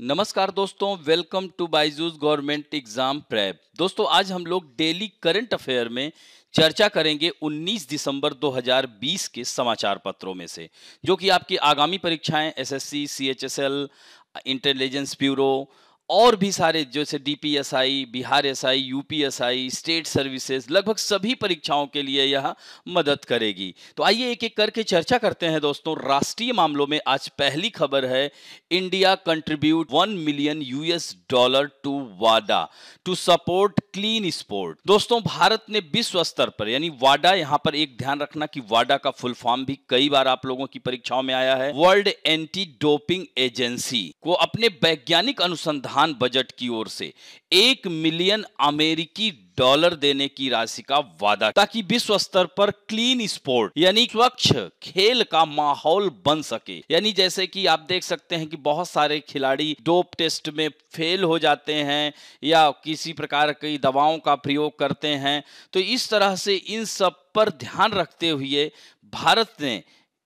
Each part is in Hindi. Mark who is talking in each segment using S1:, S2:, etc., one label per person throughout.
S1: नमस्कार दोस्तों welcome to Byju's government exam prep दोस्तों आज हम लोग डेली करंट अफेयर में चर्चा करेंगे 19 दिसंबर 2020 के समाचार पत्रों में से जो कि आपकी आगामी परीक्षाएं एसएससी, सीएचएसएल, इंटेलिजेंस ब्यूरो और भी सारे जैसे DPSI Bihar S I UPSI state services लगभग सभी परीक्षाओं के लिए यह मदद करेगी तो आइए एक एक करके चर्चा करते हैं दोस्तों राष्ट्रीय मामलों में आज पहली खबर है India contribute one million US dollar to वाडा टू सपोर्ट क्लीन स्पोर्ट दोस्तों भारत ने विश्व स्तर पर यानी वाडा यहां पर एक ध्यान रखना कि वाडा का फुल फॉर्म भी कई बार आप लोगों की परीक्षाओं में आया है वर्ल्ड एंटी डोपिंग एजेंसी को अपने वैज्ञानिक अनुसंधान संविधान बजट की ओर से एक मिलियन अमेरिकी डॉलर देने की राशि का वादा ताकि विश्व स्तर पर क्लीन स्पोर्ट यानी स्वच्छ खेल का माहौल बन सके यानी जैसे कि आप देख सकते हैं कि बहुत सारे खिलाड़ी डोप टेस्ट में फेल हो जाते हैं या किसी प्रकार की दवाओं का प्रयोग करते हैं तो इस तरह से इन सब पर ध्यान रखते हुए भारत ने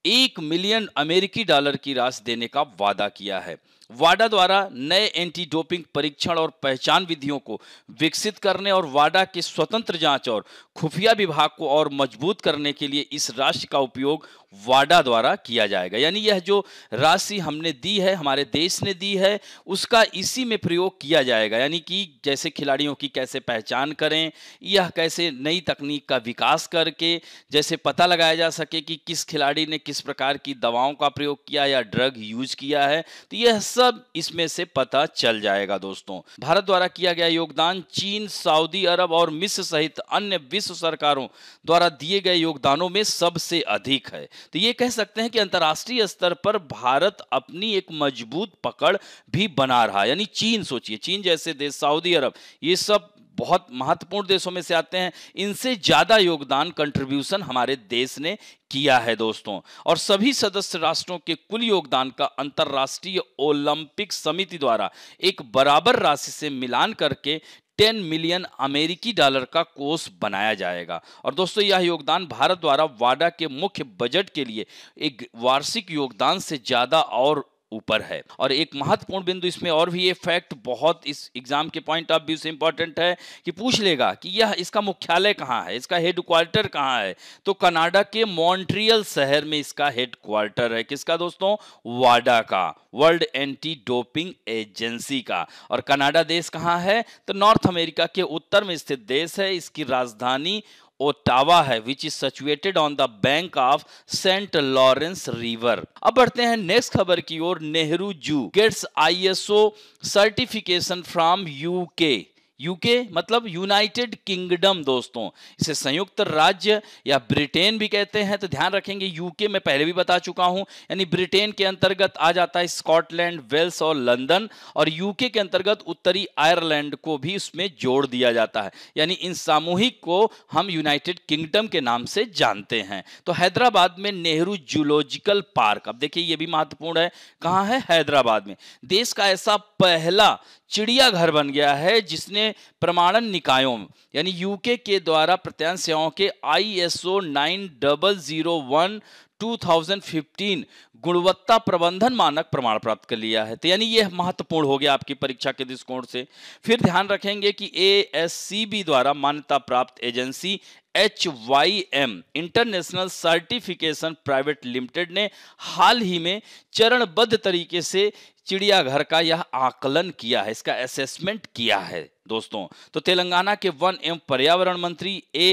S1: एक मिलियन अमेरिकी डॉलर की राशि देने का वादा किया है वाडा द्वारा नए एंटी डोपिंग परीक्षण और पहचान विधियों को विकसित करने और वाडा के स्वतंत्र जांच और खुफिया विभाग को और मजबूत करने के लिए इस राशि का उपयोग वाडा द्वारा किया जाएगा यानी यह जो राशि हमने दी है हमारे देश ने दी है उसका इसी में प्रयोग किया जाएगा यानी कि जैसे खिलाड़ियों की कैसे पहचान करें यह कैसे नई तकनीक का विकास करके जैसे पता लगाया जा सके कि किस खिलाड़ी ने किस प्रकार की दवाओं का प्रयोग किया या ड्रग यूज किया है तो यह सब इसमें से पता चल जाएगा दोस्तों भारत द्वारा किया गया योगदान चीन सऊदी अरब और मिस्र सहित अन्य विश्व सरकारों द्वारा दिए गए योगदानों में सबसे अधिक है तो ये कह सकते हैं कि अंतर्राष्ट्रीय स्तर पर भारत अपनी एक मजबूत पकड़ भी बना रहा है यानी चीन सोचिए चीन जैसे देश सऊदी अरब ये सब बहुत महत्वपूर्ण देशों में से आते हैं इनसे ज़्यादा योगदान कंट्रीब्यूशन हमारे देश ने किया है दोस्तों और सभी सदस्य राष्ट्रों के कुल योगदान का अंतरराष्ट्रीय ओलंपिक समिति द्वारा एक बराबर राशि से मिलान करके 10 मिलियन अमेरिकी डॉलर का कोष बनाया जाएगा और दोस्तों यह योगदान भारत द्वारा वाडा के मुख्य बजट के लिए एक वार्षिक योगदान से ज़्यादा और ऊपर है और एक महत्वपूर्ण बिंदु इसमें और भी ये फैक्ट बहुत इस एग्जाम के पॉइंट ऑफ व्यू से इंपॉर्टेंट है कि पूछ लेगा कि यह इसका मुख्यालय कहाँ है इसका हेड क्वार्टर कहाँ है तो कनाडा के मॉन्ट्रियल शहर में इसका हेड क्वार्टर है किसका दोस्तों वाडा का वर्ल्ड एंटी डोपिंग एजेंसी का और कनाडा देश कहाँ है तो नॉर्थ अमेरिका के उत्तर में स्थित देश है इसकी राजधानी ओटावा है which is situated on the bank of Saint Lawrence river अब बढ़ते हैं नेक्स्ट खबर की ओर Nehru zoo gets ISO certification from UK UK मतलब यूनाइटेड किंगडम दोस्तों इसे संयुक्त राज्य या ब्रिटेन भी कहते हैं तो ध्यान रखेंगे यूके में पहले भी बता चुका हूं यानी ब्रिटेन के अंतर्गत आ जाता है स्कॉटलैंड वेल्स और लंदन और यूके के अंतर्गत उत्तरी आयरलैंड को भी उसमें जोड़ दिया जाता है यानी इन सामूहिक को हम यूनाइटेड किंगडम के नाम से जानते हैं तो हैदराबाद में नेहरू जूलॉजिकल पार्क अब देखिए ये भी महत्वपूर्ण है कहाँ है हैदराबाद में देश का ऐसा पहला चिड़ियाघर बन गया है जिसने प्रमाणन निकायों यानी यूके के द्वारा प्रत्यान सेवाओं के आईएसओ 9001 2015 गुणवत्ता प्रबंधन मानक प्रमाण प्राप्त कर लिया है तो यानी यह महत्वपूर्ण हो गया आपकी परीक्षा के दृष्टिकोण से फिर ध्यान रखेंगे कि ए द्वारा मान्यता प्राप्त agency H Y M international certification private limited ने हाल ही में चरणबद्ध तरीके से चिड़ियाघर का यह आकलन किया है इसका असेसमेंट किया है दोस्तों तो तेलंगाना के वन एवं पर्यावरण मंत्री ए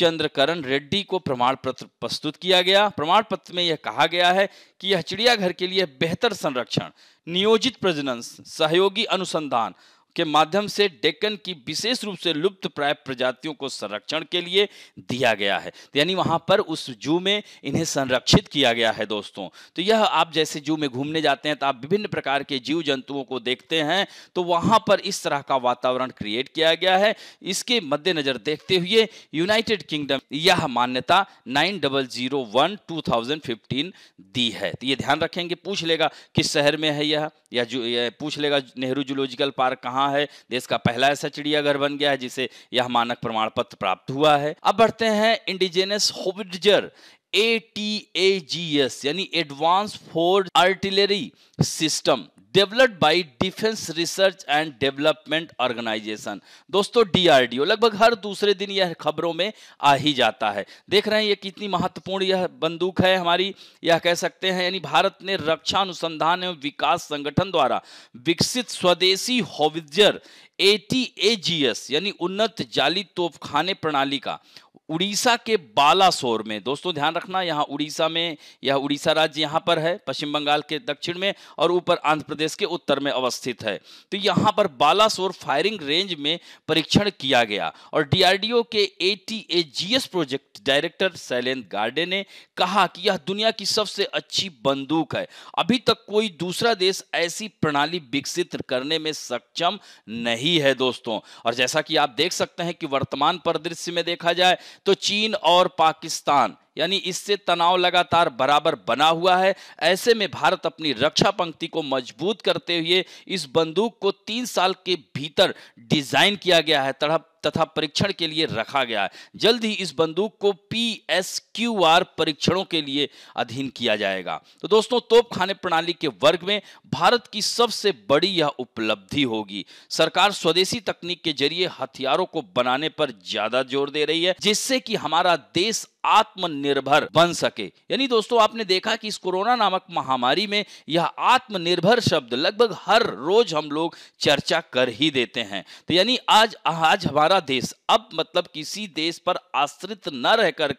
S1: चंद्रकरण रेड्डी को प्रमाण पत्र प्रस्तुत किया गया प्रमाण पत्र में यह कहा गया है कि यह चिड़ियाघर के लिए बेहतर संरक्षण नियोजित प्रजनन सहयोगी अनुसंधान के माध्यम से डेक्कन की विशेष रूप से लुप्त प्राय प्रजातियों को संरक्षण के लिए दिया गया है तो यानी वहां पर उस जू में इन्हें संरक्षित किया गया है दोस्तों तो यह आप जैसे जू में घूमने जाते हैं तो आप विभिन्न प्रकार के जीव जंतुओं को देखते हैं तो वहां पर इस तरह का वातावरण क्रिएट किया गया है इसके मद्देनजर देखते हुए यूनाइटेड किंगडम यह मान्यता nine double zero one two thousand fifteen दी है तो ये ध्यान रखेंगे पूछ लेगा किस शहर में है यह या, या पूछ लेगा नेहरू जूलॉजिकल पार्क कहाँ रहा है देश का पहला ऐसा चिड़ियाघर बन गया है जिसे यह मानक प्रमाण पत्र प्राप्त हुआ है अब बढ़ते हैं indigenous howitzer A T A G S यानी एडवांस फोर्ड artillery system developed by defence research and development organisation दोस्तों डीआरडीओ लगभग हर दूसरे दिन यह खबरों में आ ही जाता है देख रहे हैं यह कितनी महत्वपूर्ण यह बंदूक है हमारी यह कह सकते हैं यानी भारत ने रक्षा अनुसंधान एवं विकास संगठन द्वारा विकसित स्वदेशी होविजर एस यानी उन्नत जाली तोपखाने प्रणाली का उड़ीसा के बालासोर में दोस्तों ध्यान रखना यहाँ उड़ीसा में यह उड़ीसा राज्य यहाँ पर है पश्चिम बंगाल के दक्षिण में और ऊपर आंध्र प्रदेश के उत्तर में अवस्थित है तो यहाँ पर बालासोर फायरिंग रेंज में परीक्षण किया गया और डीआरडीओ के ATAGS project director Shailendra Garde ने कहा कि यह दुनिया की सबसे अच्छी बंदूक है अभी तक कोई दूसरा देश ऐसी प्रणाली विकसित करने में सक्षम नहीं है दोस्तों और जैसा कि आप देख सकते हैं कि वर्तमान परिदृश्य में देखा जाए तो चीन और पाकिस्तान यानी इससे तनाव लगातार बराबर बना हुआ है ऐसे में भारत अपनी रक्षा पंक्ति को मजबूत करते हुए इस बंदूक को तीन साल के भीतर डिजाइन किया गया है तड़प तथा परीक्षण के लिए रखा गया है जल्द ही इस बंदूक को पी एस क्यू आर परीक्षणों के लिए अधीन किया जाएगा तो दोस्तों तोपखाने प्रणाली के वर्ग में भारत की सबसे बड़ी यह उपलब्धि होगी सरकार स्वदेशी तकनीक के जरिए हथियारों को बनाने पर ज्यादा जोर दे रही है जिससे कि हमारा देश आत्मनिर्भर बन सके यानी दोस्तों आपने देखा कि इस कोरोना नामक महामारी में यह आत्मनिर्भर शब्द लगभग हर रोज हम लोग चर्चा कर ही देते हैं तो यानी आज आज हमारा देश अब मतलब किसी देश पर आश्रित न रह कर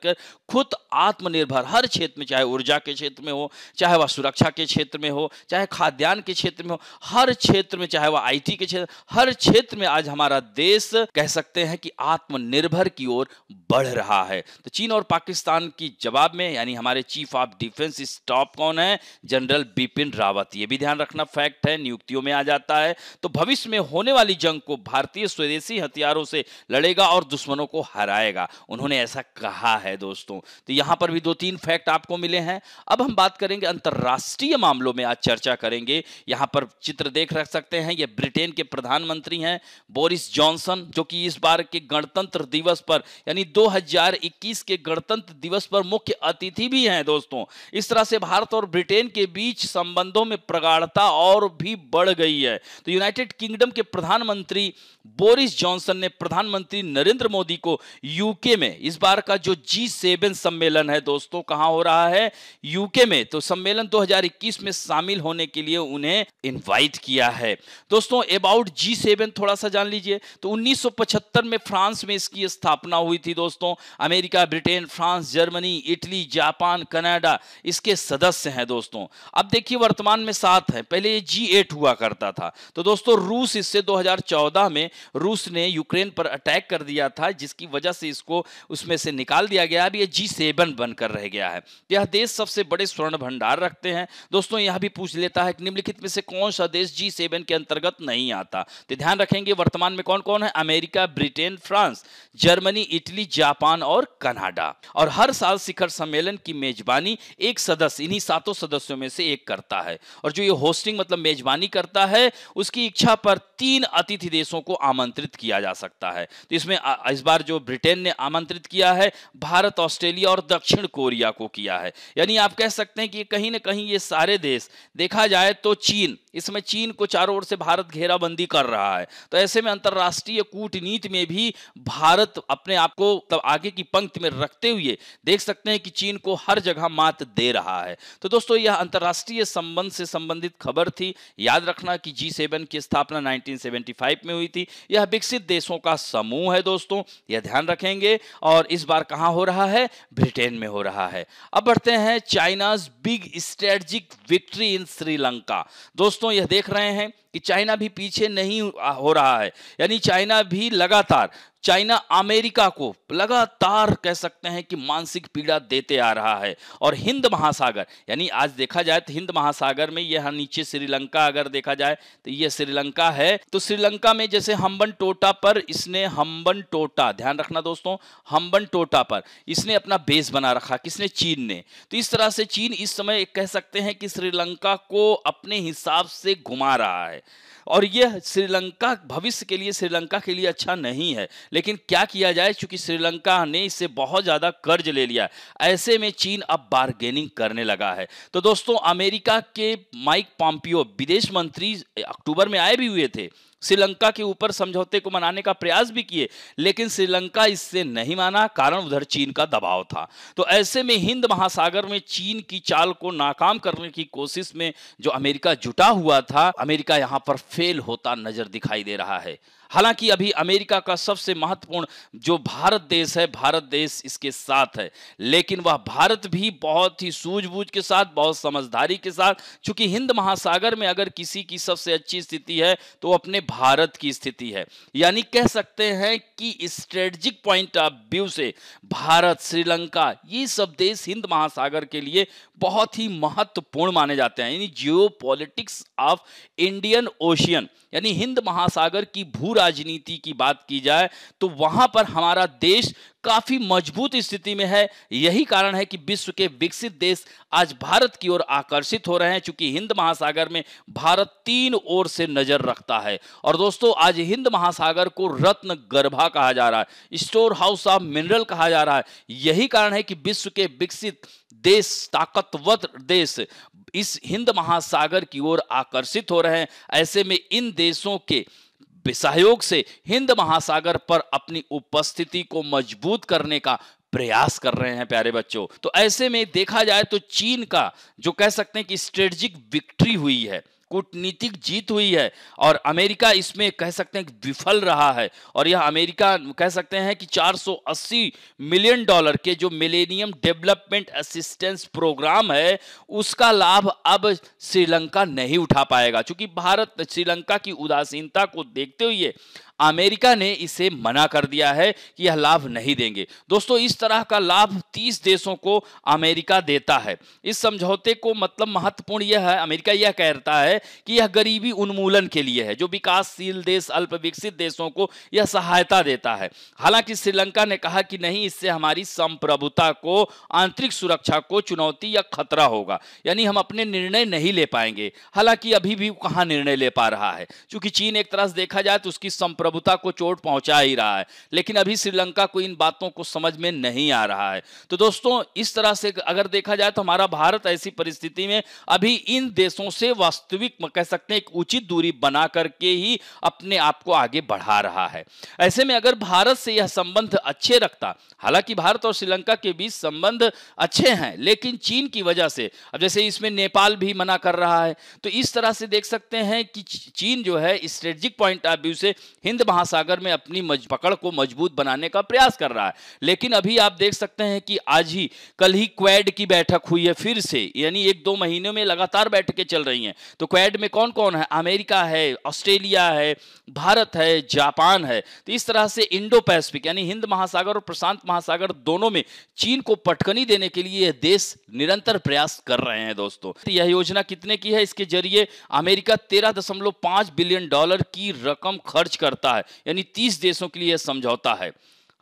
S1: खुद आत्मनिर्भर हर क्षेत्र में चाहे ऊर्जा के क्षेत्र में हो चाहे वह सुरक्षा के क्षेत्र में हो चाहे खाद्यान्न के क्षेत्र में हो हर क्षेत्र में चाहे वह आईटी के क्षेत्र हर क्षेत्र में आज हमारा देश कह सकते हैं कि आत्मनिर्भर की ओर बढ़ रहा है तो चीन और पाकिस्तान की जवाब में यानी हमारे चीफ ऑफ डिफेंस स्टाफ कौन है जनरल बिपिन रावत ये भी ध्यान रखना फैक्ट है नियुक्तियों में आ जाता है तो भविष्य में होने वाली जंग को भारतीय स्वदेशी हथियारों से लड़ेगा और दुश्मनों को हराएगा उन्होंने ऐसा कहा है दोस्तों तो यहां पर भी दो तीन फैक्ट आपको मिले हैं अब हम बात करेंगे अंतर्राष्ट्रीय मामलों में आज चर्चा करेंगे यहां पर चित्र देख रख सकते हैं ये ब्रिटेन के प्रधानमंत्री हैं बोरिस जॉनसन जो कि इस बार के गणतंत्र दिवस पर यानी 2021 के गणतंत्र गणतंत्र दिवस पर मुख्य अतिथि भी हैं दोस्तों इस तरह से भारत और ब्रिटेन के बीच संबंधों में प्रगाढ़ता और भी बढ़ गई है तो यूनाइटेड किंगडम के प्रधानमंत्री बोरिस जॉनसन ने प्रधानमंत्री नरेंद्र मोदी को यूके में इस बार का जो जी सेवन सम्मेलन है दोस्तों कहां हो रहा है यूके में तो सम्मेलन 2021 में शामिल होने के लिए उन्हें इनवाइट किया है दोस्तों अबाउट जी सेवन थोड़ा सा जान लीजिए तो 1975 में फ्रांस में इसकी स्थापना हुई थी दोस्तों America Britain France Germany Italy Japan Canada इसके सदस्य हैं दोस्तों अब देखिए वर्तमान में सात है पहले ये जी एट हुआ करता था तो दोस्तों रूस इससे 2014 में रूस ने यूक्रेन पर अटैक कर दिया था जिसकी वजह से इसको उसमें से निकाल दिया गया अब ये जी सेवन बनकर रह गया है यह देश सबसे बड़े स्वर्ण भंडार रखते हैं दोस्तों यह भी पूछ लेता है कि निम्नलिखित में से कौन सा देश जी के अंतर्गत नहीं आता तो ध्यान रखेंगे वर्तमान में कौन कौन है America Britain France Germany Italy Japan और कनाडा और हर साल शिखर सम्मेलन की मेजबानी एक सदस्य इन्हीं सातों सदस्यों में से एक करता है और जो ये होस्टिंग मतलब मेजबानी करता है उसकी इच्छा पर तीन अतिथि देशों को आमंत्रित किया जा सकता है तो इसमें इस बार जो ब्रिटेन ने आमंत्रित किया है भारत ऑस्ट्रेलिया और दक्षिण कोरिया को किया है यानी आप कह सकते हैं कि कहीं ना कहीं ये सारे देश देखा जाए तो चीन इसमें चीन को चारों ओर से भारत घेराबंदी कर रहा है तो ऐसे में अंतरराष्ट्रीय कूटनीति में भी भारत अपने आप को तब आगे की पंक्ति में रखते हुए देख सकते हैं कि चीन को हर जगह मात दे रहा है तो दोस्तों यह अंतर्राष्ट्रीय संबंध से संबंधित खबर थी याद रखना कि जी सेवन की स्थापना 1975 में हुई थी यह विकसित देशों का समूह है दोस्तों यह ध्यान रखेंगे और इस बार कहाँ हो रहा है ब्रिटेन में हो रहा है अब बढ़ते हैं China's big strategic victory in Sri Lanka दोस्तों दोस्तों यह देख रहे हैं कि चाइना भी पीछे नहीं हो रहा है यानी चाइना भी लगातार चाइना अमेरिका को लगातार कह सकते हैं कि मानसिक पीड़ा देते आ रहा है और हिंद महासागर यानी आज देखा जाए तो हिंद महासागर में यह नीचे श्रीलंका अगर देखा जाए तो यह श्रीलंका है तो श्रीलंका में जैसे हम्बन टोटा पर इसने हम्बन टोटा ध्यान रखना दोस्तों हम्बन टोटा पर इसने अपना बेस बना रखा किसने चीन ने तो इस तरह से चीन इस समय कह सकते हैं कि श्रीलंका को अपने हिसाब से घुमा रहा है और यह श्रीलंका भविष्य के लिए श्रीलंका के लिए अच्छा नहीं है लेकिन क्या किया जाए चूंकि श्रीलंका ने इससे बहुत ज़्यादा कर्ज ले लिया ऐसे में चीन अब बार्गेनिंग करने लगा है तो दोस्तों अमेरिका के माइक पॉम्पियो विदेश मंत्री अक्टूबर में आए भी हुए थे श्रीलंका के ऊपर समझौते को मनाने का प्रयास भी किए लेकिन श्रीलंका इससे नहीं माना कारण उधर चीन का दबाव था तो ऐसे में हिंद महासागर में चीन की चाल को नाकाम करने की कोशिश में जो अमेरिका जुटा हुआ था अमेरिका यहां पर फेल होता नजर दिखाई दे रहा है हालांकि अभी अमेरिका का सबसे महत्वपूर्ण जो भारत देश है भारत देश इसके साथ है लेकिन वह भारत भी बहुत ही सूझबूझ के साथ बहुत समझदारी के साथ चूंकि हिंद महासागर में अगर किसी की सबसे अच्छी स्थिति है तो अपने भारत की स्थिति है यानी कह सकते हैं कि स्ट्रेटजिक पॉइंट ऑफ व्यू से भारत श्रीलंका ये सब देश हिंद महासागर के लिए बहुत ही महत्वपूर्ण माने जाते हैं यानी जियो ऑफ इंडियन ओशियन यानी हिंद महासागर की भू राजनीति की बात की जाए तो वहां पर हमारा देश काफी मजबूत स्थिति में है यही कारण है कि विश्व के विकसित देश आज भारत की ओर आकर्षित हो रहे हैं क्योंकि हिंद महासागर में भारत तीन ओर से नजर रखता है और दोस्तों आज हिंद महासागर को रत्न गर्भा कहा जा रहा है स्टोर हाउस ऑफ मिनरल कहा जा रहा है यही कारण है कि विश्व के विकसित देश ताकतवर देश इस हिंद महासागर की ओर आकर्षित हो रहे हैं ऐसे में इन देशों के सहयोग से हिंद महासागर पर अपनी उपस्थिति को मजबूत करने का प्रयास कर रहे हैं प्यारे बच्चों तो ऐसे में देखा जाए तो चीन का जो कह सकते हैं कि स्ट्रेटजिक विक्ट्री हुई है कूटनीतिक जीत हुई है और अमेरिका इसमें कह सकते हैं विफल रहा है और यह अमेरिका कह सकते हैं कि 480 मिलियन डॉलर के जो मिलेनियम डेवलपमेंट असिस्टेंस प्रोग्राम है उसका लाभ अब श्रीलंका नहीं उठा पाएगा क्योंकि भारत श्रीलंका की उदासीनता को देखते हुए अमेरिका ने इसे मना कर दिया है कि यह लाभ नहीं देंगे दोस्तों इस तरह का लाभ 30 देशों को अमेरिका देता है इस समझौते को मतलब महत्वपूर्ण यह है अमेरिका यह कहता है कि यह गरीबी उन्मूलन के लिए है जो विकासशील देश अल्प विकसित देशों को यह सहायता देता है हालांकि श्रीलंका ने कहा कि नहीं इससे हमारी संप्रभुता को आंतरिक सुरक्षा को चुनौती या खतरा होगा यानी हम अपने निर्णय नहीं ले पाएंगे हालांकि अभी भी कहां निर्णय ले पा रहा है चूंकि चीन एक तरह से देखा जाए तो उसकी संप्र प्रभुता को चोट पहुंचा ही रहा है लेकिन अभी श्रीलंका को इन बातों को समझ में नहीं आ रहा है तो दोस्तों इस तरह से अगर देखा जाए तो हमारा भारत ऐसी परिस्थिति में अभी इन देशों से वास्तविक कह सकते हैं एक उचित दूरी बना करके ही अपने आप को आगे बढ़ा रहा है ऐसे में अगर भारत से यह संबंध अच्छे रखता हालांकि भारत और श्रीलंका के बीच संबंध अच्छे हैं लेकिन चीन की वजह से अब जैसे इसमें नेपाल भी मना कर रहा है तो इस तरह से देख सकते हैं कि चीन जो है स्ट्रेटजिक पॉइंट ऑफ व्यू से हिंद हिंद महासागर में अपनी पकड़ को मजबूत बनाने का प्रयास कर रहा है लेकिन अभी आप देख सकते हैं कि आज ही कल ही क्वैड की बैठक हुई है फिर से यानी एक दो महीने में लगातार बैठकें चल रही हैं तो क्वैड में कौन कौन है अमेरिका है ऑस्ट्रेलिया है भारत है जापान है तो इस तरह से इंडो पैसिफिक यानी हिंद महासागर और प्रशांत महासागर दोनों में चीन को पटकनी देने के लिए देश निरंतर प्रयास कर रहे हैं दोस्तों तो यह योजना कितने की है इसके जरिए अमेरिका तेरह बिलियन डॉलर की रकम खर्च करता समझौता है यानी तीस देशों के लिए यह समझौता है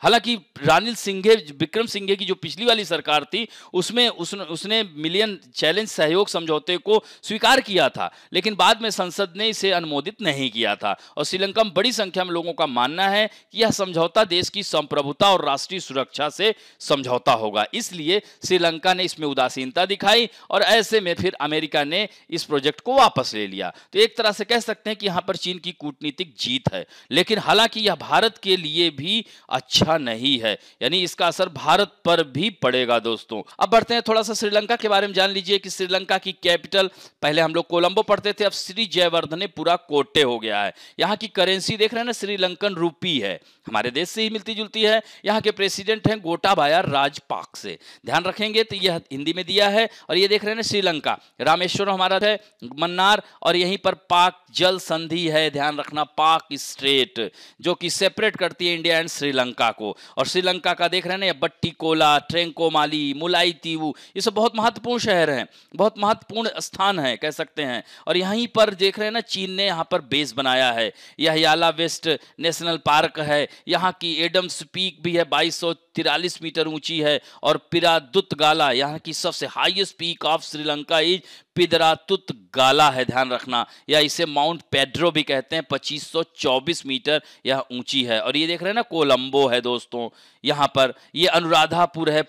S1: हालांकि रानिल सिंघे विक्रम सिंघे की जो पिछली वाली सरकार थी उसमें उसन, उसने मिलियन चैलेंज सहयोग समझौते को स्वीकार किया था लेकिन बाद में संसद ने इसे अनुमोदित नहीं किया था और श्रीलंका में बड़ी संख्या में लोगों का मानना है कि यह समझौता देश की संप्रभुता और राष्ट्रीय सुरक्षा से समझौता होगा इसलिए श्रीलंका ने इसमें उदासीनता दिखाई और ऐसे में फिर अमेरिका ने इस प्रोजेक्ट को वापस ले लिया तो एक तरह से कह सकते हैं कि यहाँ पर चीन की कूटनीतिक जीत है लेकिन हालांकि यह भारत के लिए भी अच्छा रहा नहीं है यानी इसका असर भारत पर भी पड़ेगा दोस्तों अब बढ़ते हैं थोड़ा सा श्रीलंका के बारे में जान लीजिए कि श्रीलंका की कैपिटल पहले हम लोग कोलंबो पढ़ते थे अब श्री जयवर्धने पूरा कोटे हो गया है यहाँ की करेंसी देख रहे हैं ना श्रीलंकन रूपी है हमारे देश से ही मिलती जुलती है यहाँ के प्रेसिडेंट हैं गोटाबाया राजपाक से ध्यान रखेंगे तो यह हिंदी में दिया है और ये देख रहे हैं ना श्रीलंका रामेश्वर हमारा है मन्नार और यहीं पर पाक जल संधि है ध्यान रखना पाक स्ट्रेट जो कि सेपरेट करती है इंडिया एंड श्रीलंका को और श्रीलंका का देख रहे हैं ना ट्रेंको ट्रेंकोमाली मुलाई तीवू ये सब बहुत महत्वपूर्ण शहर हैं बहुत महत्वपूर्ण स्थान है कह सकते हैं और यहीं पर देख रहे हैं ना चीन ने यहाँ पर बेस बनाया है यह याला वेस्ट नेशनल पार्क है यहाँ की एडम्स पीक भी है बाईस तिरालीस मीटर ऊंची है और पिरादुत गाला यहाँ की सबसे highest peak of Sri Lanka is Pidurutalagala है ध्यान रखना या इसे माउंट पेड्रो भी कहते हैं 2524 मीटर यह ऊंची है और ये देख रहे हैं ना कोलंबो है दोस्तों यहाँ पर ये अनुराधापुर है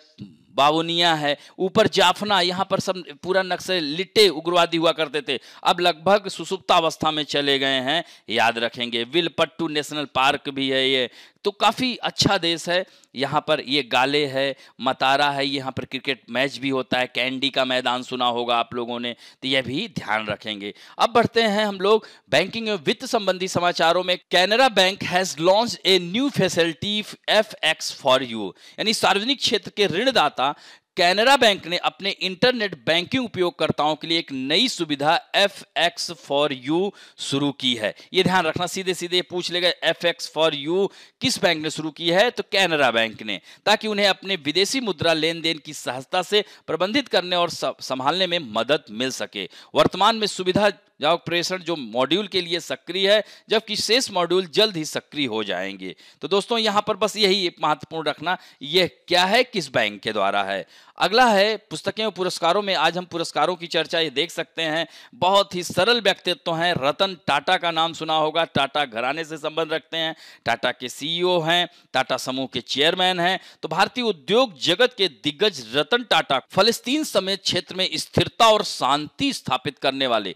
S1: बावनिया है ऊपर जाफना यहाँ पर सब पूरा नक्शे लिट्टे उग्रवादी हुआ करते थे अब लगभग सुसुप्तावस्था में चले गए हैं याद रखेंगे विलपट्टू नेशनल पार्क भी है ये तो काफ़ी अच्छा देश है यहाँ पर ये गाले है मतारा है यहाँ पर क्रिकेट मैच भी होता है कैंडी का मैदान सुना होगा आप लोगों ने तो यह भी ध्यान रखेंगे अब बढ़ते हैं हम लोग बैंकिंग एवं वित्त संबंधी समाचारों में Canara bank has launch a new facility F X for you यानी सार्वजनिक क्षेत्र के ऋणदाता कैनरा बैंक ने अपने इंटरनेट बैंकिंग उपयोगकर्ताओं के लिए एक नई सुविधा एफ एक्स फॉर यू शुरू की है ये ध्यान रखना सीधे सीधे पूछ लेगा एफ एक्स फॉर यू किस बैंक ने शुरू की है तो कैनरा बैंक ने ताकि उन्हें अपने विदेशी मुद्रा लेन देन की सहजता से प्रबंधित करने और संभालने में मदद मिल सके वर्तमान में सुविधा जाओ प्रेषण जो मॉड्यूल के लिए सक्रिय है जबकि शेष मॉड्यूल जल्द ही सक्रिय हो जाएंगे तो दोस्तों यहाँ पर बस यही महत्वपूर्ण रखना यह क्या है किस बैंक के द्वारा है अगला है पुस्तकें और पुरस्कारों में आज हम पुरस्कारों की चर्चा ये देख सकते हैं बहुत ही सरल व्यक्तित्व हैं रतन टाटा का नाम सुना होगा टाटा घराने से संबंध रखते हैं टाटा के सीईओ e हैं टाटा समूह के चेयरमैन हैं तो भारतीय उद्योग जगत के दिग्गज रतन टाटा फलस्तीन समेत क्षेत्र में स्थिरता और शांति स्थापित करने वाले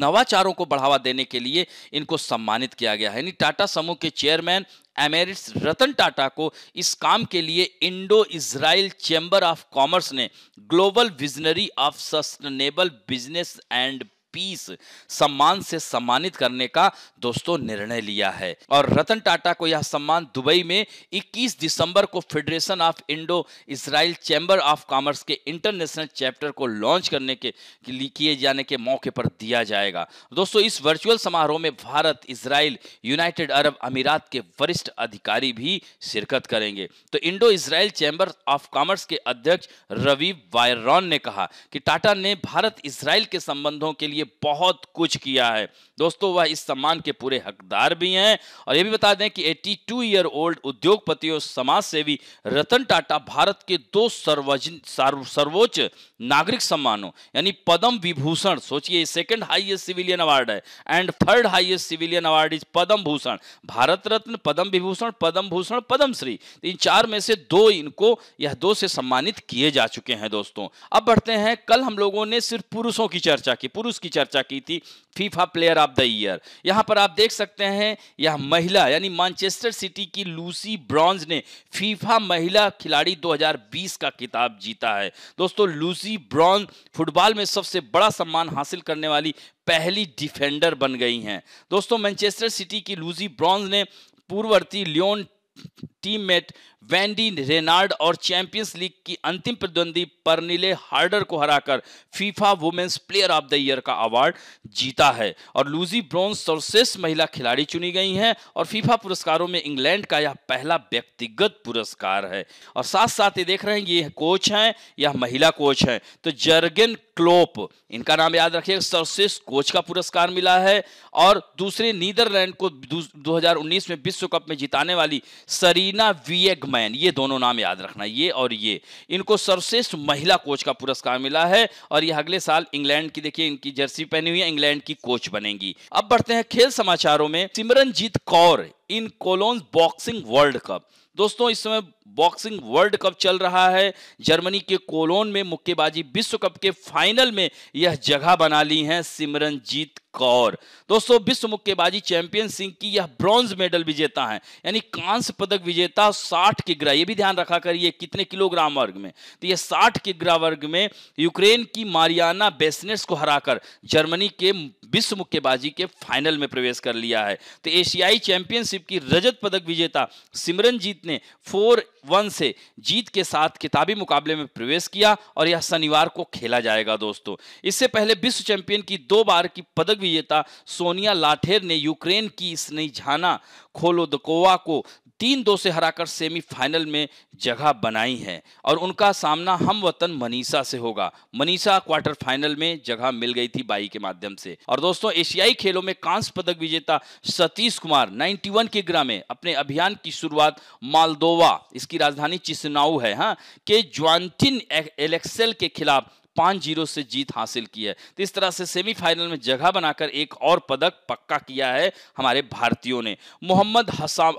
S1: नवाचारों को बढ़ावा देने के लिए इनको सम्मानित किया गया है यानी टाटा समूह के चेयरमैन एमेरिट्स रतन टाटा को इस काम के लिए Indo Israel chamber of commerce ने global visionary of sustainable business and peace सम्मान से सम्मानित करने का दोस्तों निर्णय लिया है और रतन टाटा को यह सम्मान दुबई में 21 दिसंबर को federation of Indo Israel chamber of commerce के इंटरनेशनल चैप्टर को लॉन्च करने के किए जाने के मौके पर दिया जाएगा दोस्तों इस वर्चुअल समारोह में भारत इसराइल यूनाइटेड अरब अमीरात के वरिष्ठ अधिकारी भी शिरकत करेंगे तो Indo Israel chamber of commerce के अध्यक्ष रवि वायरॉन ने कहा कि टाटा ने भारत इसराइल के संबंधों के लिए लिए बहुत कुछ किया है दोस्तों वह इस सम्मान के पूरे हकदार भी हैं और यह भी बता दें कि 82 ईयर ओल्ड उद्योगपति और समाजसेवी रतन टाटा भारत के दो सर्वोच्च नागरिक सम्मान हो यानी पद्म विभूषण सोचिए सेकंड हाईएस्ट सिविलियन अवार्ड है and third highest civilian award is Padma Bhushan Bharat Ratna Padma Vibhushan Padma Bhushan Padma Shri तो इन चार में से दो इनको यह दो से सम्मानित किए जा चुके हैं दोस्तों अब बढ़ते हैं कल हम लोगों ने सिर्फ पुरुषों की चर्चा की पुरुष की चर्चा की थी FIFA player of the year यहां पर आप देख सकते हैं यह महिला यानी मानचेस्टर सिटी की लूसी ब्रॉन्ज ने फीफा महिला खिलाड़ी 2020 का किताब जीता है दोस्तों लूसी जी ब्रॉन फुटबॉल में सबसे बड़ा सम्मान हासिल करने वाली पहली डिफेंडर बन गई हैं दोस्तों मैनचेस्टर सिटी की लूजी ब्रॉन्ज ने पूर्ववर्ती लियोन टीममेट वैंडी रेनार्ड और चैंपियंस लीग की अंतिम प्रतिद्वंदी परनीले हार्डर को हराकर FIFA women's player of the year का अवार्ड जीता है और लूजी ब्रॉन्स सर्वश्रेष्ठ महिला खिलाड़ी चुनी गई हैं और फीफा पुरस्कारों में इंग्लैंड का यह पहला व्यक्तिगत पुरस्कार है और साथ साथ ये देख रहे हैं ये कोच हैं यह महिला कोच हैं तो जर्गन क्लोप इनका नाम याद रखिए सर्वश्रेष्ठ कोच का पुरस्कार मिला है और दूसरे नीदरलैंड को दो में विश्व कप में जिताने वाली सरी कैटरीना वीएगमैन ये दोनों नाम याद रखना ये और ये इनको सर्वश्रेष्ठ महिला कोच का पुरस्कार मिला है और ये अगले साल इंग्लैंड की देखिए इनकी जर्सी पहनी हुई है इंग्लैंड की कोच बनेंगी अब बढ़ते हैं खेल समाचारों में Simranjeet Kaur in Cologne boxing world cup दोस्तों इस समय बॉक्सिंग वर्ल्ड कप चल रहा है जर्मनी के कोलोन में मुक्केबाजी विश्व कप के फाइनल में यह जगह बना ली है सिमरनजीत कौर दोस्तों विश्व मुक्केबाजी चैंपियन सिंह की यह ब्रॉन्ज मेडल विजेता है यानी कांस्य पदक विजेता 60 ग्रह ये भी ध्यान रखा करिए कितने किलोग्राम वर्ग में तो यह 60 ग्रह वर्ग में यूक्रेन की मारियाना बेसनेट्स को हराकर जर्मनी के विश्व मुक्केबाजी के फाइनल में प्रवेश कर लिया है तो एशियाई चैंपियनशिप की रजत पदक विजेता सिमरनजीत ने फोर वन से जीत के साथ किताबी मुकाबले में प्रवेश किया और यह शनिवार को खेला जाएगा दोस्तों इससे पहले विश्व चैंपियन की दो बार की पदक विजेता सोनिया लाठेर ने यूक्रेन की स्नेझाना खोलोदकोवा को तीन दो से हराकर सेमीफाइनल में जगह बनाई है और उनका सामना हम वतन मनीषा से होगा मनीषा क्वार्टर फाइनल में जगह मिल गई थी बाई के माध्यम से और दोस्तों एशियाई खेलों में कांस्य पदक विजेता सतीश कुमार 91 किग्रा में अपने अभियान की शुरुआत मालदोवा इसकी राजधानी चिसनाऊ है हा? के ज्वान्टिन एलेक्सेल के खिलाफ पांच जीरो से जीत हासिल की है तो इस तरह से सेमीफाइनल में जगह बनाकर एक और पदक पक्का किया है हमारे भारतीयों ने मोहम्मद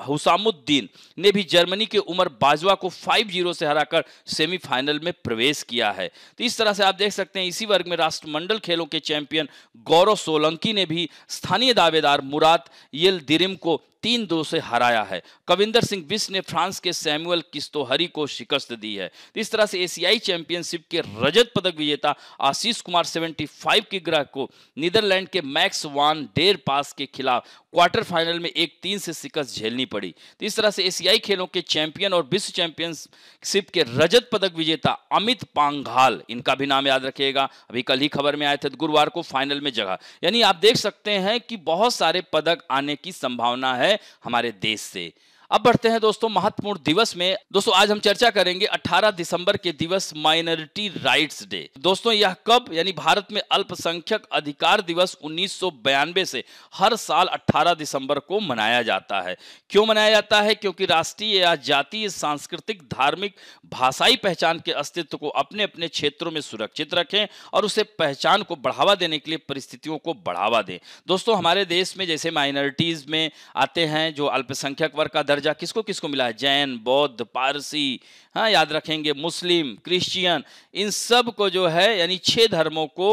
S1: हुसामुद्दीन ने भी जर्मनी के उमर बाजवा को फाइव जीरो से हराकर सेमीफाइनल में प्रवेश किया है तो इस तरह से आप देख सकते हैं इसी वर्ग में राष्ट्रमंडल खेलों के चैंपियन गौरव सोलंकी ने भी स्थानीय दावेदार मुराद येल दिरिम को तीन दो से हराया है कविंदर सिंह विस ने फ्रांस के सैमुअल किस्तोहरी को शिकस्त दी है इस तरह से एशियाई चैंपियनशिप के रजत पदक विजेता आशीष कुमार 75 की ग्रह को नीदरलैंड के मैक्स वान डेर पास के खिलाफ क्वार्टर फाइनल में एक तीन से शिकस्त झेलनी पड़ी तो इस तरह से एशियाई खेलों के चैंपियन और विश्व चैंपियनशिप के रजत पदक विजेता अमित पांघाल इनका भी नाम याद रखिएगा अभी कल ही खबर में आए थे गुरुवार को फाइनल में जगह यानी आप देख सकते हैं कि बहुत सारे पदक आने की संभावना है हमारे देश से अब बढ़ते हैं दोस्तों महत्वपूर्ण दिवस में दोस्तों आज हम चर्चा करेंगे 18 दिसंबर के दिवस माइनॉरिटी राइट्स डे दोस्तों यह कब यानी भारत में अल्पसंख्यक अधिकार दिवस उन्नीस से हर साल 18 दिसंबर को मनाया जाता है क्यों मनाया जाता है क्योंकि राष्ट्रीय या जातीय सांस्कृतिक धार्मिक भाषाई पहचान के अस्तित्व को अपने अपने क्षेत्रों में सुरक्षित रखें और उसे पहचान को बढ़ावा देने के लिए परिस्थितियों को बढ़ावा दें दोस्तों हमारे देश में जैसे माइनॉरिटीज में आते हैं जो अल्पसंख्यक वर्ग का दर्ज दर्जा किसको किसको मिला है जैन बौद्ध पारसी हाँ याद रखेंगे मुस्लिम क्रिश्चियन इन सब को जो है यानी छह धर्मों को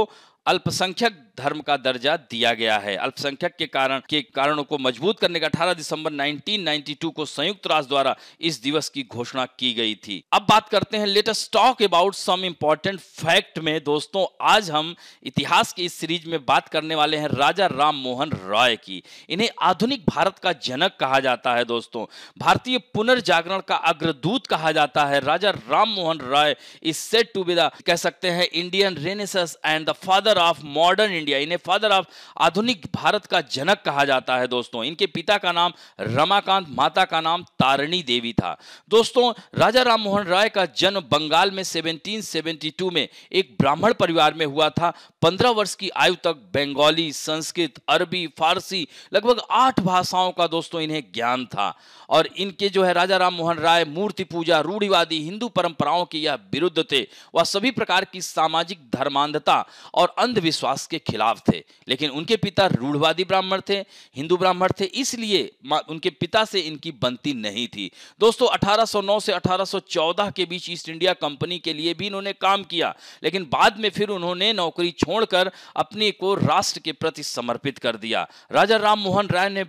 S1: अल्पसंख्यक धर्म का दर्जा दिया गया है अल्पसंख्यक के कारण के कारणों को मजबूत करने का 18 दिसंबर 1992 को संयुक्त राष्ट्र द्वारा इस दिवस की घोषणा की गई थी अब बात करते हैं latest talk about some important fact में दोस्तों आज हम इतिहास की इस सीरीज में बात करने वाले हैं राजा राम मोहन रॉय की इन्हें आधुनिक भारत का जनक कहा जाता है दोस्तों भारतीय पुनर्जागरण का अग्रदूत कहा जाता है Raja Ram Mohan Roy is set to be the कह सकते हैं Indian renaissance and the father of modern India India इन्हें फादर ऑफ आधुनिक भारत का जनक कहा जाता है दोस्तों इनके पिता का नाम रमाकांत माता का नाम तारणी देवी था दोस्तों राजा राम मोहन राय का जन्म बंगाल में 1772 में एक ब्राह्मण परिवार में हुआ था 15 वर्ष की आयु तक बंगाली संस्कृत अरबी फारसी लगभग आठ भाषाओं का दोस्तों इन्हें ज्ञान था और इनके जो है राजा राम मोहन राय मूर्ति पूजा रूढ़िवादी हिंदू परंपराओं के यह विरुद्ध थे वह सभी प्रकार की सामाजिक धर्मांधता और अंधविश्वास के खिलाफ खिलाफ थे लेकिन उनके पिता रूढ़वादी ब्राह्मण थे हिंदू ब्राह्मण थे इसलिए उनके पिता से इनकी बनती नहीं थी दोस्तों 1809 से 1814 के बीच ईस्ट इंडिया कंपनी के लिए भी इन्होंने काम किया लेकिन बाद में फिर उन्होंने नौकरी छोड़कर अपने को राष्ट्र के प्रति समर्पित कर दिया राजा राम मोहन राय ने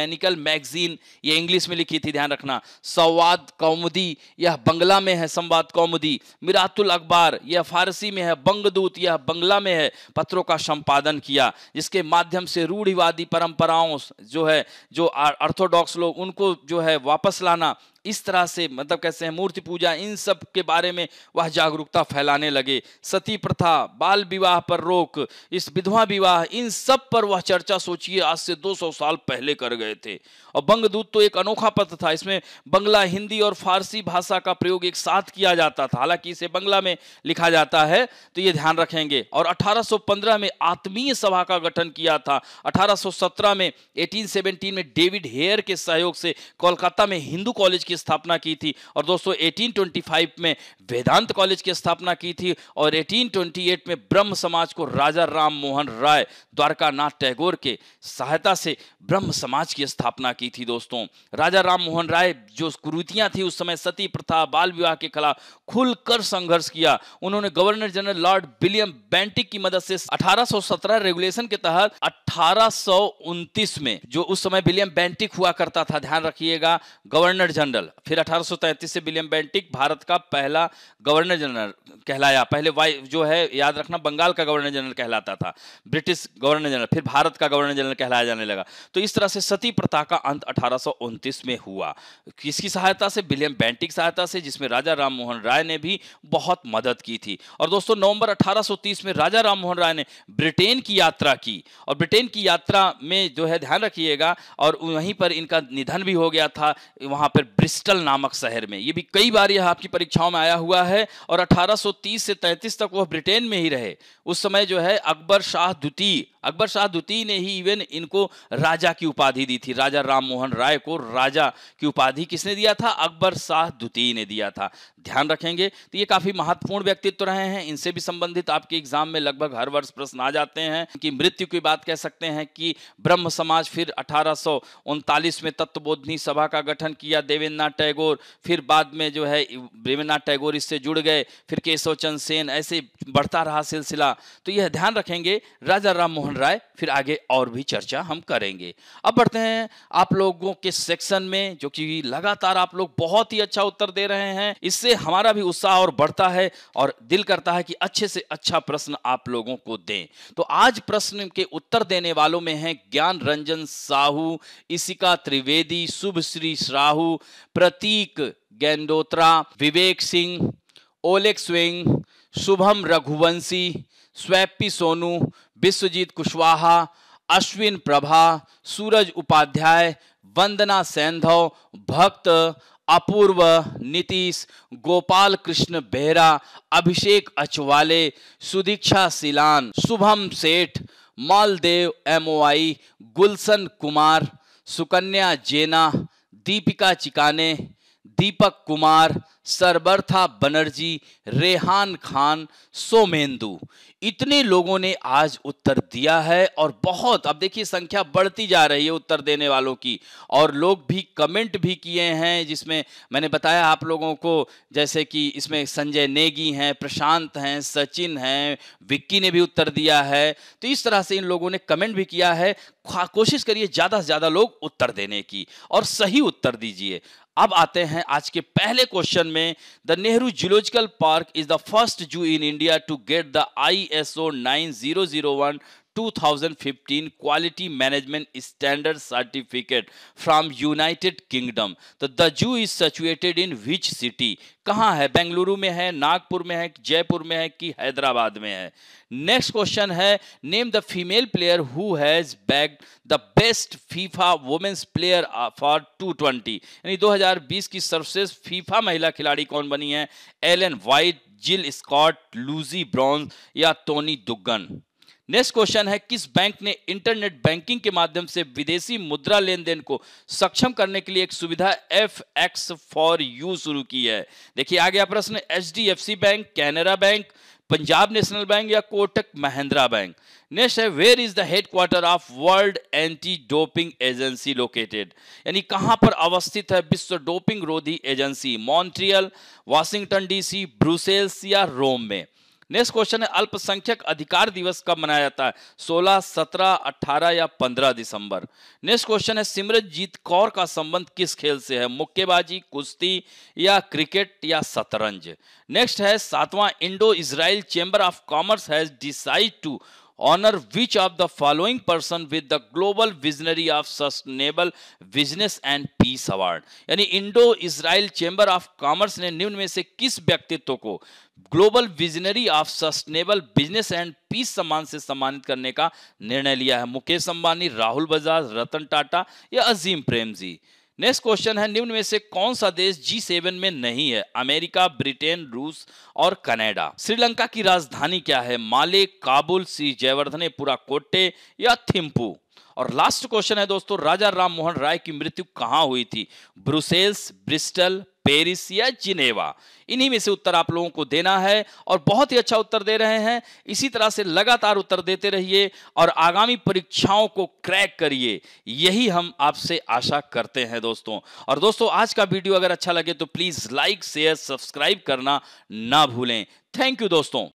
S1: मैनिकल मैगजीन ये इंग्लिश में लिखी थी ध्यान रखना संवाद कौमुदी यह बंगला में है संवाद कौमुदी मिरातुल अखबार यह फारसी में है बंगदूत यह बंगला में है पत्रों का संपादन किया जिसके माध्यम से रूढ़िवादी परंपराओं जो है जो ऑर्थोडॉक्स लोग उनको जो है वापस लाना इस तरह से मतलब कैसे हैं मूर्ति पूजा इन सब के बारे में वह जागरूकता फैलाने लगे सती प्रथा बाल विवाह पर रोक इस विधवा विवाह इन सब पर वह चर्चा सोचिए आज से 200 साल पहले कर गए थे और बंगदूत तो एक अनोखा पत्र था इसमें बंगला हिंदी और फारसी भाषा का प्रयोग एक साथ किया जाता था हालांकि इसे बंगला में लिखा जाता है तो ये ध्यान रखेंगे और अठारह में आत्मीय सभा का गठन किया था अठारह में एटीन में डेविड हेयर के सहयोग से कोलकाता में हिंदू कॉलेज की स्थापना की थी और दोस्तों 1825 में वेदांत कॉलेज की स्थापना की थी और 1828 में ब्रह्म समाज को राजा राम मोहन राय द्वारकानाथ टैगोर के सहायता से ब्रह्म समाज की स्थापना की थी दोस्तों राजा राम मोहन राय जो कुरुतियां थी उस समय सती प्रथा बाल विवाह के खिलाफ खुलकर संघर्ष किया उन्होंने governor general lord William Bentinck की मदद से 1817 रेगुलेशन के तहत 1829 में जो उस समय विलियम बैंटिक हुआ करता था ध्यान रखिएगा गवर्नर जनरल जनरल फिर 1833 से विलियम बेंटिक भारत का पहला गवर्नर जनरल कहलाया पहले वाई जो है याद रखना बंगाल का गवर्नर जनरल कहलाता था ब्रिटिश गवर्नर जनरल फिर भारत का गवर्नर जनरल कहलाया जाने लगा तो इस तरह से सती प्रथा का अंत अठारह में हुआ किसकी सहायता से विलियम बैंटिक सहायता से जिसमें राजा राममोहन राय ने भी बहुत मदद की थी और दोस्तों नवंबर 1830 में राजा राममोहन राय ने ब्रिटेन की यात्रा की और ब्रिटेन की यात्रा में जो है ध्यान रखिएगा और वहीं पर इनका निधन भी हो गया था वहां पर ब्रिस्टल नामक शहर में ये भी कई बार यह आपकी परीक्षाओं में आया हुआ है और 1830 से 33 तक वह ब्रिटेन में ही रहे उस समय जो है अकबर शाह द्वितीय अकबर शाह द्वितीय ने ही इवन इनको राजा की उपाधि दी थी राजा राम मोहन राय को राजा की उपाधि किसने दिया था अकबर शाह द्वितीय ने दिया था ध्यान रखेंगे तो ये काफी महत्वपूर्ण व्यक्तित्व रहे हैं इनसे भी संबंधित आपके एग्जाम में लगभग हर वर्ष प्रश्न आ जाते हैं कि मृत्यु की बात कह सकते हैं कि ब्रह्म समाज फिर अठारह में तत्वबोधनी सभा का गठन किया देवेंद्र रविन्द्रनाथ टैगोर फिर बाद में जो है रविन्द्रनाथ टैगोर इससे जुड़ गए फिर केशव चंद सेन ऐसे बढ़ता रहा सिलसिला तो यह ध्यान रखेंगे राजा राम मोहन राय फिर आगे और भी चर्चा हम करेंगे अब बढ़ते हैं आप लोगों के सेक्शन में जो कि लगातार आप लोग बहुत ही अच्छा उत्तर दे रहे हैं इससे हमारा भी उत्साह और बढ़ता है और दिल करता है कि अच्छे से अच्छा प्रश्न आप लोगों को दें तो आज प्रश्न के उत्तर देने वालों में हैं ज्ञान रंजन साहू इसिका त्रिवेदी शुभ श्री साहू प्रतीक गेंदोत्रा विवेक सिंह ओलेक स्विंग शुभम रघुवंशी स्वैपी सोनू विश्वजीत कुशवाहा अश्विन प्रभा सूरज उपाध्याय वंदना सैंधव भक्त अपूर्व नीतीश गोपाल कृष्ण बेहरा अभिषेक अचवाले सुदीक्षा सिलान शुभम सेठ मालदेव एमओआई गुलशन कुमार सुकन्या जेना दीपिका चिकाने दीपक कुमार सरबरथा बनर्जी रेहान खान सोमेंदु इतने लोगों ने आज उत्तर दिया है और बहुत अब देखिए संख्या बढ़ती जा रही है उत्तर देने वालों की और लोग भी कमेंट भी किए हैं जिसमें मैंने बताया आप लोगों को जैसे कि इसमें संजय नेगी हैं प्रशांत हैं सचिन हैं विक्की ने भी उत्तर दिया है तो इस तरह से इन लोगों ने कमेंट भी किया है कोशिश करिए ज़्यादा से ज़्यादा लोग उत्तर देने की और सही उत्तर दीजिए अब आते हैं आज के पहले क्वेश्चन में the Nehru zoological park is the first zoo in India to get the I S O nine zero zero one 2015 quality management standard certificate from united kingdom so तो the zoo is situated in which city कहाँ है बेंगलुरु में है नागपुर में है जयपुर में है कि हैदराबाद में है नेक्स्ट क्वेश्चन है name the female player who has bag the best FIFA women's player for 220 यानी 2020 की सर्वश्रेष्ठ फीफा महिला खिलाड़ी कौन बनी है Ellen White Jill Scott Lucy Bronze या टोनी दुग्गन नेक्स्ट क्वेश्चन है किस बैंक ने इंटरनेट बैंकिंग के माध्यम से विदेशी मुद्रा लेन देन को सक्षम करने के लिए एक सुविधा एफ एक्स फॉर यू शुरू की है देखिए आ गया प्रश्न H bank Canara bank Punjab national bank या कोटक महिंद्रा बैंक नेक्स्ट है where is the headquarter of world anti doping agency located यानी कहां पर अवस्थित है विश्व डोपिंग रोधी agency Montreal Washington DC Brussels या रोम में नेक्स्ट क्वेश्चन है अल्पसंख्यक अधिकार दिवस कब मनाया जाता है 16, 17, 18 या 15 दिसंबर नेक्स्ट क्वेश्चन है सिमरजीत कौर का संबंध किस खेल से है मुक्केबाजी कुश्ती या क्रिकेट या शतरंज नेक्स्ट है सातवां Indo Israel chamber of commerce has decide to honor which of the following person with the global visionary of sustainable business and peace award यानी Indo Israel chamber of commerce ने निम्न में से किस व्यक्तित्व को global visionary of sustainable business and peace सम्मान से सम्मानित करने का निर्णय लिया है मुकेश अंबानी राहुल बजाज रतन टाटा या अजीम प्रेम जी नेक्स्ट क्वेश्चन है निम्न में से कौन सा देश जी सेवन में नहीं है अमेरिका ब्रिटेन रूस और कनाडा श्रीलंका की राजधानी क्या है माले काबुल सी जयवर्धने पुरा कोटे या थिम्पू और लास्ट क्वेश्चन है दोस्तों राजा राम मोहन राय की मृत्यु कहाँ हुई थी ब्रुसेल्स ब्रिस्टल पेरिस या जिनेवा इन्हीं में से उत्तर आप लोगों को देना है और बहुत ही अच्छा उत्तर दे रहे हैं इसी तरह से लगातार उत्तर देते रहिए और आगामी परीक्षाओं को क्रैक करिए यही हम आपसे आशा करते हैं दोस्तों और दोस्तों आज का वीडियो अगर अच्छा लगे तो प्लीज़ लाइक शेयर सब्सक्राइब करना ना भूलें थैंक यू दोस्तों